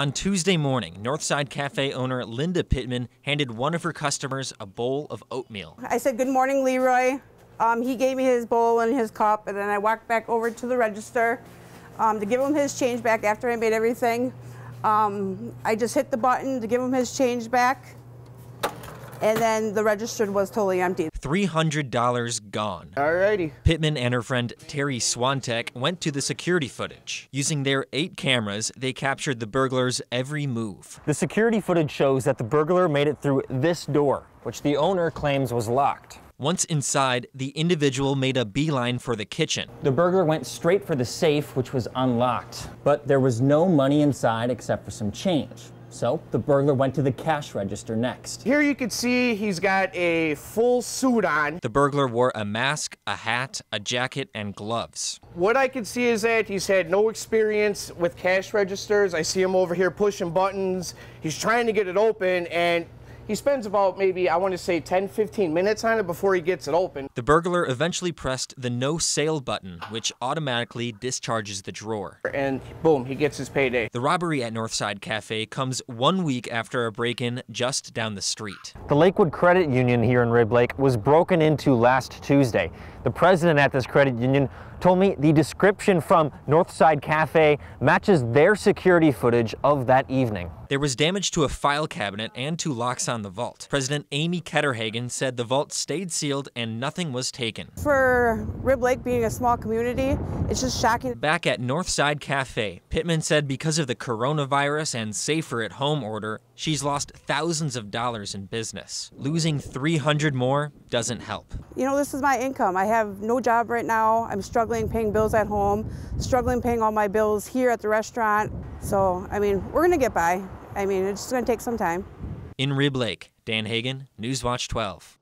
On Tuesday morning, Northside Cafe owner Linda Pittman handed one of her customers a bowl of oatmeal. I said, Good morning, Leroy. Um, he gave me his bowl and his cup, and then I walked back over to the register um, to give him his change back after I made everything. Um, I just hit the button to give him his change back and then the registered was totally empty. $300 gone. Alrighty. Pittman and her friend Terry Swantek went to the security footage. Using their eight cameras, they captured the burglar's every move. The security footage shows that the burglar made it through this door, which the owner claims was locked. Once inside, the individual made a beeline for the kitchen. The burglar went straight for the safe, which was unlocked, but there was no money inside except for some change. So the burglar went to the cash register next. Here you can see he's got a full suit on. The burglar wore a mask, a hat, a jacket, and gloves. What I can see is that he's had no experience with cash registers. I see him over here pushing buttons. He's trying to get it open, and he spends about maybe, I want to say 10, 15 minutes on it before he gets it open. The burglar eventually pressed the no sale button, which automatically discharges the drawer. And boom, he gets his payday. The robbery at Northside Cafe comes one week after a break-in just down the street. The Lakewood Credit Union here in Red Lake was broken into last Tuesday. The president at this credit union told me the description from Northside Cafe matches their security footage of that evening. There was damage to a file cabinet and to locks on on the vault. President Amy Ketterhagen said the vault stayed sealed and nothing was taken. For Rib Lake being a small community, it's just shocking. Back at Northside Cafe, Pittman said because of the coronavirus and safer at home order, she's lost thousands of dollars in business. Losing 300 more doesn't help. You know, this is my income. I have no job right now. I'm struggling paying bills at home, struggling paying all my bills here at the restaurant. So, I mean, we're going to get by. I mean, it's just going to take some time. In Rib Lake, Dan Hagen, Newswatch 12.